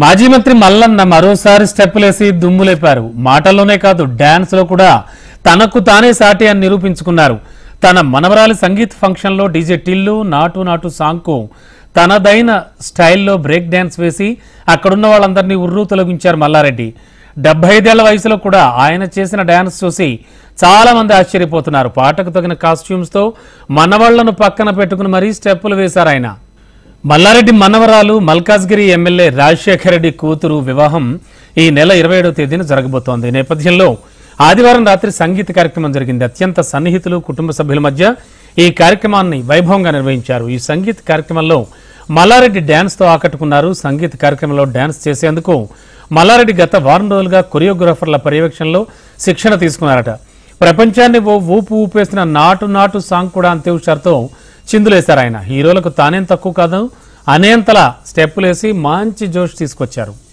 మాజీ మంత్రి మల్లన్న మరోసారి స్టెప్పులేసి దుమ్ములేపారు మాటల్లోనే కాదు డ్యాన్స్లో కూడా తనకు తానే సాటి అని నిరూపించుకున్నారు తన మనవరాలి సంగీత్ ఫంక్షన్లో డీజే టిల్లు నాటు నాటు సాంగ్కు తనదైన స్టైల్లో బ్రేక్ డ్యాన్స్ వేసి అక్కడున్న వాళ్ళందరినీ ఉర్రూ తొలగించారు మల్లారెడ్డి డెబ్బై ఐదేళ్ల వయసులో కూడా ఆయన చేసిన డ్యాన్స్ చూసి చాలామంది ఆశ్చర్యపోతున్నారు పాటకు తగిన కాస్ట్యూమ్స్తో మనవాళ్లను పక్కన పెట్టుకుని మరీ స్టెప్పులు వేశారు ఆయన మల్లారెడ్డి మనవరాలు మల్కాజ్గిరి ఎమ్మెల్యే రాజశేఖర రెడ్డి కూతురు వివాహం ఈ నెల ఇరవై ఏడవ తేదీన జరగబోతోంది ఈ నేపథ్యంలో ఆదివారం రాత్రి సంగీత కార్యక్రమం జరిగింది అత్యంత సన్నిహితులు కుటుంబ సభ్యుల మధ్య ఈ కార్యక్రమాన్ని వైభవంగా నిర్వహించారు ఈ సంగీత కార్యక్రమంలో మల్లారెడ్డి తో ఆకట్టుకున్నారు సంగీత కార్యక్రమంలో డ్యాన్స్ చేసేందుకు మల్లారెడ్డి గత వారం రోజులుగా కొరియోగ్రాఫర్ల పర్యవేక్షణలో శిక్షణ తీసుకున్నారట ప్రపంచాన్ని ఓ ఊపు ఊపేసిన నాటు నాటు సాంగ్ కూడా అంతే హుషారుతో చిందులేశారు ఆయన హీరోలకు తానేం తక్కువ కాదు అనేంతలా స్టెప్పులేసి మంచి జోష్ తీసుకొచ్చారు